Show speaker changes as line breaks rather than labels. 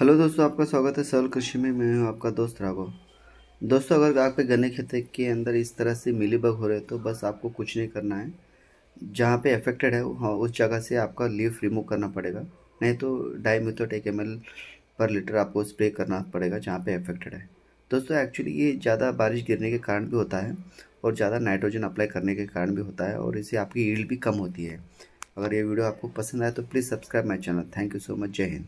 hello दोस्तों आपका स्वागत है सरल कृषि में मैं हूँ आपका दोस्त राघव दोस्तों अगर आपके गन्ने खेत के अंदर इस तरह से मिली बग हो रहे तो बस आपको कुछ नहीं करना है जहाँ पे अफेक्टेड है हाँ उस जगह से आपका लीफ रिमूव करना पड़ेगा नहीं तो डाई मिथोट एक एम पर लीटर आपको स्प्रे करना पड़ेगा जहाँ पर अफेक्टेड है दोस्तों एक्चुअली ये ज़्यादा बारिश गिरने के कारण भी होता है और ज़्यादा नाइट्रोजन अप्लाई करने के कारण भी होता है और इससे आपकी ईल्ड भी कम होती है अगर ये वीडियो आपको पसंद आए तो please subscribe my channel thank you so much Jai Hind